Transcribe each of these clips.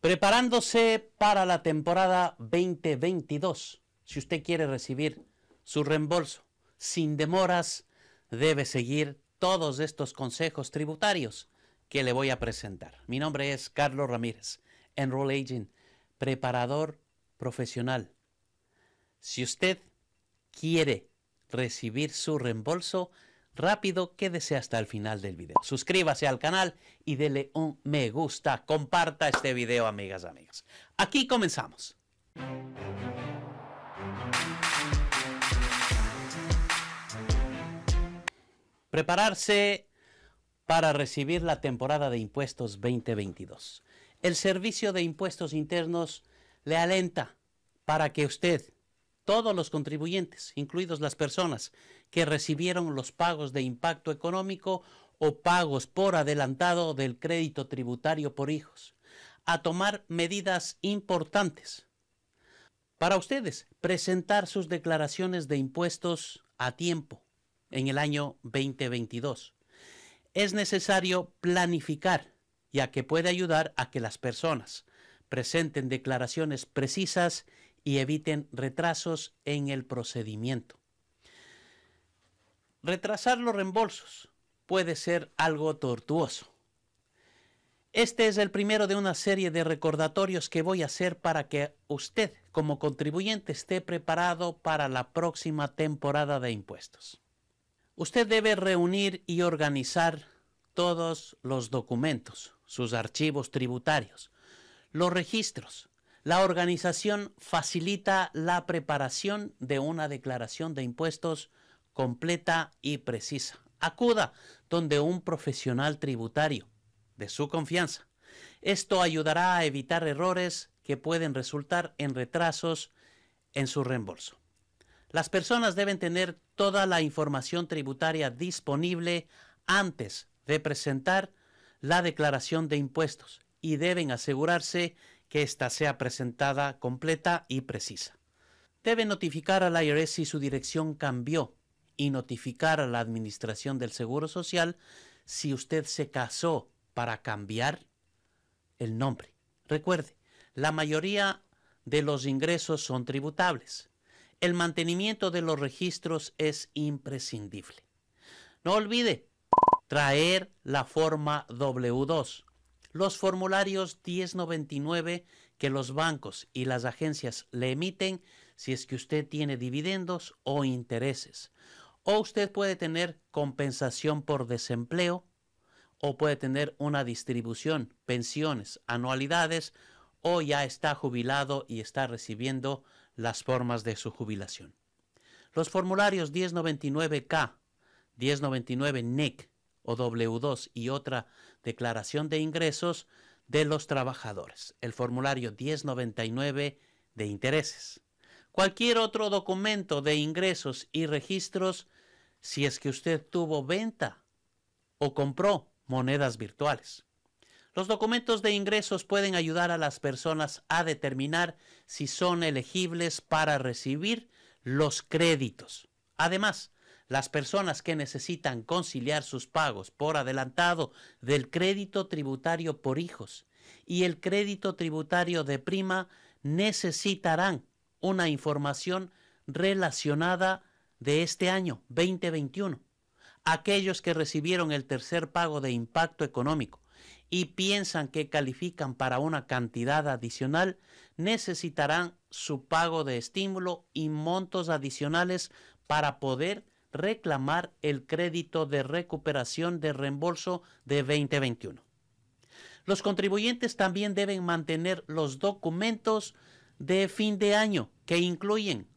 Preparándose para la temporada 2022, si usted quiere recibir su reembolso sin demoras, debe seguir todos estos consejos tributarios que le voy a presentar. Mi nombre es Carlos Ramírez, Enroll Agent, preparador profesional. Si usted quiere recibir su reembolso, rápido, quédese hasta el final del video. Suscríbase al canal y dele un me gusta. Comparta este video, amigas y amigas. Aquí comenzamos. Prepararse para recibir la temporada de impuestos 2022. El Servicio de Impuestos Internos le alenta para que usted todos los contribuyentes, incluidos las personas que recibieron los pagos de impacto económico o pagos por adelantado del crédito tributario por hijos, a tomar medidas importantes para ustedes presentar sus declaraciones de impuestos a tiempo en el año 2022. Es necesario planificar, ya que puede ayudar a que las personas presenten declaraciones precisas y eviten retrasos en el procedimiento. Retrasar los reembolsos puede ser algo tortuoso. Este es el primero de una serie de recordatorios que voy a hacer para que usted como contribuyente esté preparado para la próxima temporada de impuestos. Usted debe reunir y organizar todos los documentos, sus archivos tributarios, los registros, la organización facilita la preparación de una declaración de impuestos completa y precisa. Acuda donde un profesional tributario de su confianza. Esto ayudará a evitar errores que pueden resultar en retrasos en su reembolso. Las personas deben tener toda la información tributaria disponible antes de presentar la declaración de impuestos y deben asegurarse que ésta sea presentada completa y precisa. Debe notificar al IRS si su dirección cambió y notificar a la Administración del Seguro Social si usted se casó para cambiar el nombre. Recuerde, la mayoría de los ingresos son tributables. El mantenimiento de los registros es imprescindible. No olvide traer la forma W2 los formularios 1099 que los bancos y las agencias le emiten si es que usted tiene dividendos o intereses. O usted puede tener compensación por desempleo, o puede tener una distribución, pensiones, anualidades, o ya está jubilado y está recibiendo las formas de su jubilación. Los formularios 1099K, 1099 nec o W2 y otra declaración de ingresos de los trabajadores, el formulario 1099 de intereses. Cualquier otro documento de ingresos y registros si es que usted tuvo venta o compró monedas virtuales. Los documentos de ingresos pueden ayudar a las personas a determinar si son elegibles para recibir los créditos. Además, las personas que necesitan conciliar sus pagos por adelantado del crédito tributario por hijos y el crédito tributario de prima necesitarán una información relacionada de este año 2021. Aquellos que recibieron el tercer pago de impacto económico y piensan que califican para una cantidad adicional, necesitarán su pago de estímulo y montos adicionales para poder reclamar el crédito de recuperación de reembolso de 2021. Los contribuyentes también deben mantener los documentos de fin de año que incluyen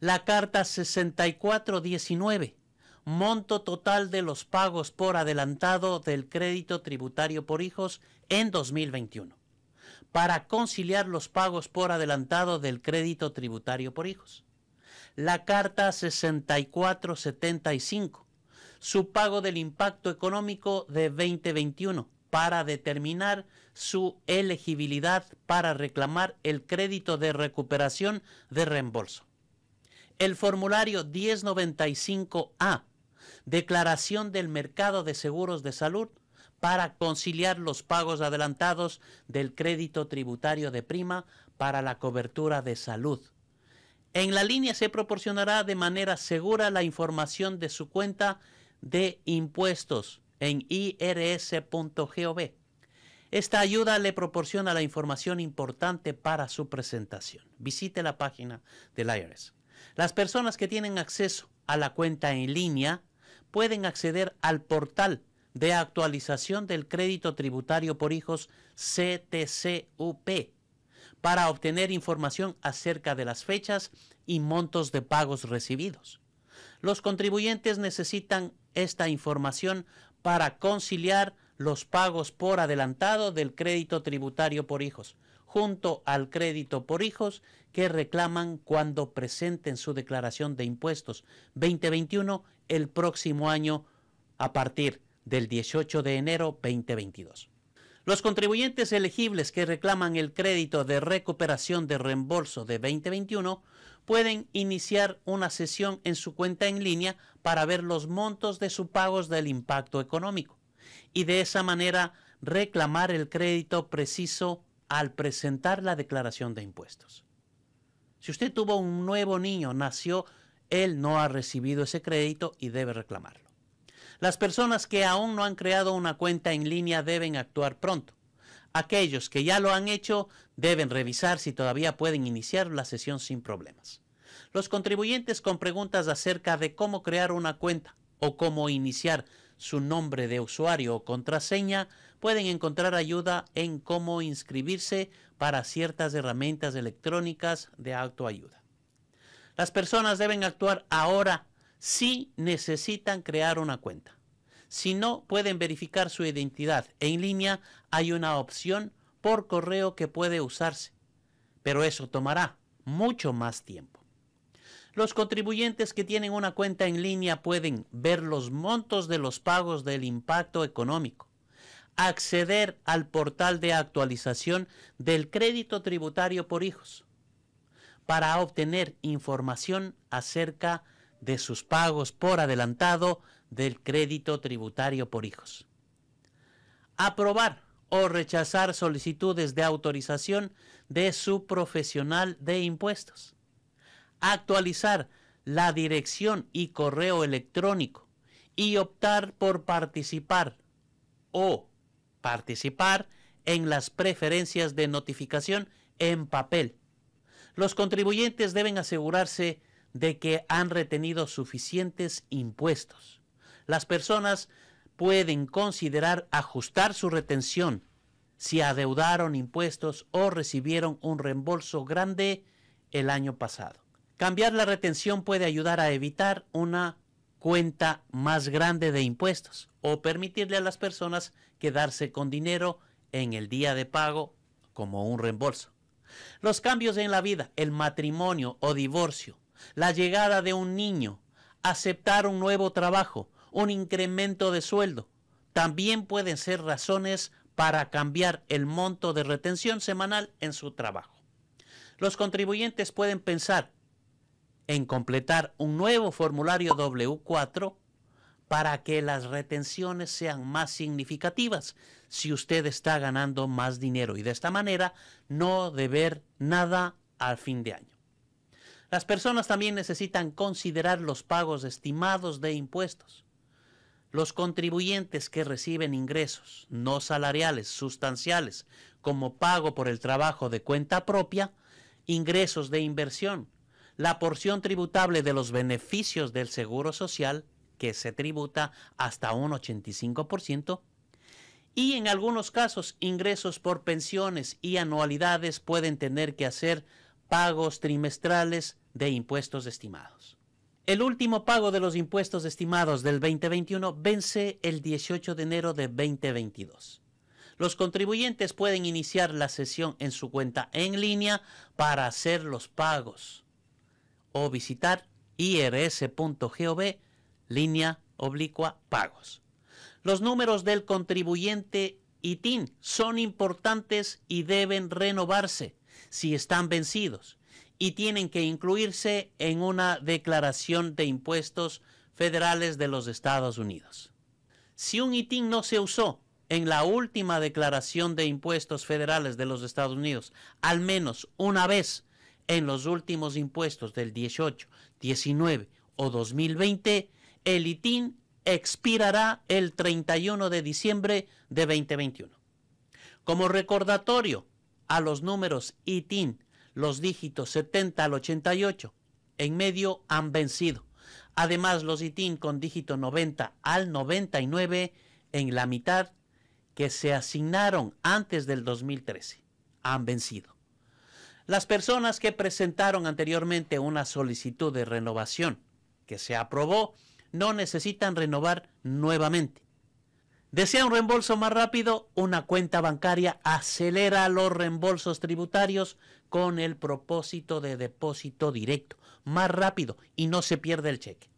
la carta 6419, monto total de los pagos por adelantado del crédito tributario por hijos en 2021, para conciliar los pagos por adelantado del crédito tributario por hijos la Carta 6475, su pago del impacto económico de 2021 para determinar su elegibilidad para reclamar el crédito de recuperación de reembolso. El formulario 1095A, declaración del mercado de seguros de salud para conciliar los pagos adelantados del crédito tributario de prima para la cobertura de salud en la línea se proporcionará de manera segura la información de su cuenta de impuestos en irs.gov. Esta ayuda le proporciona la información importante para su presentación. Visite la página del IRS. Las personas que tienen acceso a la cuenta en línea pueden acceder al portal de actualización del crédito tributario por hijos CTCUP para obtener información acerca de las fechas y montos de pagos recibidos. Los contribuyentes necesitan esta información para conciliar los pagos por adelantado del crédito tributario por hijos, junto al crédito por hijos que reclaman cuando presenten su declaración de impuestos 2021 el próximo año a partir del 18 de enero 2022. Los contribuyentes elegibles que reclaman el crédito de recuperación de reembolso de 2021 pueden iniciar una sesión en su cuenta en línea para ver los montos de sus pagos del impacto económico y de esa manera reclamar el crédito preciso al presentar la declaración de impuestos. Si usted tuvo un nuevo niño, nació, él no ha recibido ese crédito y debe reclamarlo. Las personas que aún no han creado una cuenta en línea deben actuar pronto. Aquellos que ya lo han hecho deben revisar si todavía pueden iniciar la sesión sin problemas. Los contribuyentes con preguntas acerca de cómo crear una cuenta o cómo iniciar su nombre de usuario o contraseña pueden encontrar ayuda en cómo inscribirse para ciertas herramientas electrónicas de autoayuda. Las personas deben actuar ahora si necesitan crear una cuenta. Si no, pueden verificar su identidad. En línea hay una opción por correo que puede usarse, pero eso tomará mucho más tiempo. Los contribuyentes que tienen una cuenta en línea pueden ver los montos de los pagos del impacto económico, acceder al portal de actualización del crédito tributario por hijos para obtener información acerca de de sus pagos por adelantado del crédito tributario por hijos. Aprobar o rechazar solicitudes de autorización de su profesional de impuestos. Actualizar la dirección y correo electrónico y optar por participar o participar en las preferencias de notificación en papel. Los contribuyentes deben asegurarse de que han retenido suficientes impuestos. Las personas pueden considerar ajustar su retención si adeudaron impuestos o recibieron un reembolso grande el año pasado. Cambiar la retención puede ayudar a evitar una cuenta más grande de impuestos o permitirle a las personas quedarse con dinero en el día de pago como un reembolso. Los cambios en la vida, el matrimonio o divorcio, la llegada de un niño, aceptar un nuevo trabajo, un incremento de sueldo, también pueden ser razones para cambiar el monto de retención semanal en su trabajo. Los contribuyentes pueden pensar en completar un nuevo formulario W4 para que las retenciones sean más significativas si usted está ganando más dinero y de esta manera no deber nada al fin de año. Las personas también necesitan considerar los pagos estimados de impuestos. Los contribuyentes que reciben ingresos no salariales sustanciales como pago por el trabajo de cuenta propia, ingresos de inversión, la porción tributable de los beneficios del Seguro Social, que se tributa hasta un 85%, y en algunos casos ingresos por pensiones y anualidades pueden tener que hacer pagos trimestrales de impuestos estimados. El último pago de los impuestos estimados del 2021 vence el 18 de enero de 2022. Los contribuyentes pueden iniciar la sesión en su cuenta en línea para hacer los pagos o visitar irs.gov línea oblicua pagos. Los números del contribuyente ITIN son importantes y deben renovarse si están vencidos y tienen que incluirse en una declaración de impuestos federales de los Estados Unidos. Si un ITIN no se usó en la última declaración de impuestos federales de los Estados Unidos, al menos una vez en los últimos impuestos del 18, 19 o 2020, el ITIN expirará el 31 de diciembre de 2021. Como recordatorio, a los números ITIN, los dígitos 70 al 88, en medio han vencido. Además, los ITIN con dígito 90 al 99 en la mitad que se asignaron antes del 2013 han vencido. Las personas que presentaron anteriormente una solicitud de renovación que se aprobó no necesitan renovar nuevamente. Desea un reembolso más rápido, una cuenta bancaria acelera los reembolsos tributarios con el propósito de depósito directo, más rápido y no se pierde el cheque.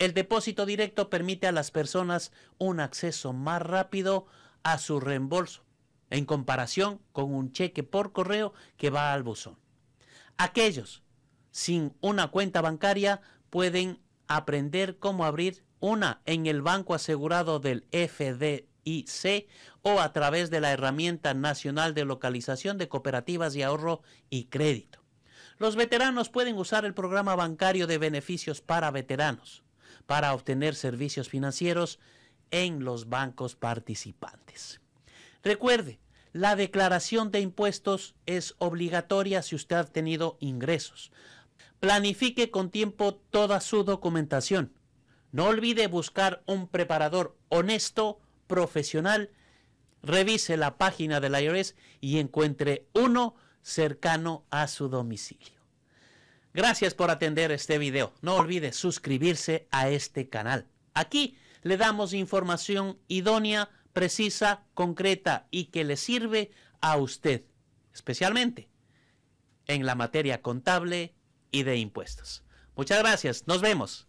El depósito directo permite a las personas un acceso más rápido a su reembolso, en comparación con un cheque por correo que va al buzón. Aquellos sin una cuenta bancaria pueden aprender cómo abrir una en el banco asegurado del FDIC o a través de la herramienta nacional de localización de cooperativas de ahorro y crédito. Los veteranos pueden usar el programa bancario de beneficios para veteranos para obtener servicios financieros en los bancos participantes. Recuerde, la declaración de impuestos es obligatoria si usted ha tenido ingresos. Planifique con tiempo toda su documentación. No olvide buscar un preparador honesto, profesional. Revise la página del IRS y encuentre uno cercano a su domicilio. Gracias por atender este video. No olvide suscribirse a este canal. Aquí le damos información idónea, precisa, concreta y que le sirve a usted, especialmente en la materia contable y de impuestos. Muchas gracias. Nos vemos